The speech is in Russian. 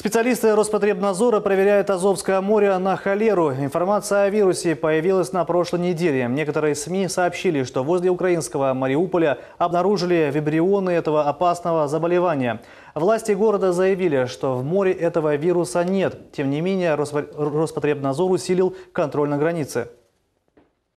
Специалисты Роспотребнадзора проверяют Азовское море на холеру. Информация о вирусе появилась на прошлой неделе. Некоторые СМИ сообщили, что возле украинского Мариуполя обнаружили вибрионы этого опасного заболевания. Власти города заявили, что в море этого вируса нет. Тем не менее, Роспотребнадзор усилил контроль на границе.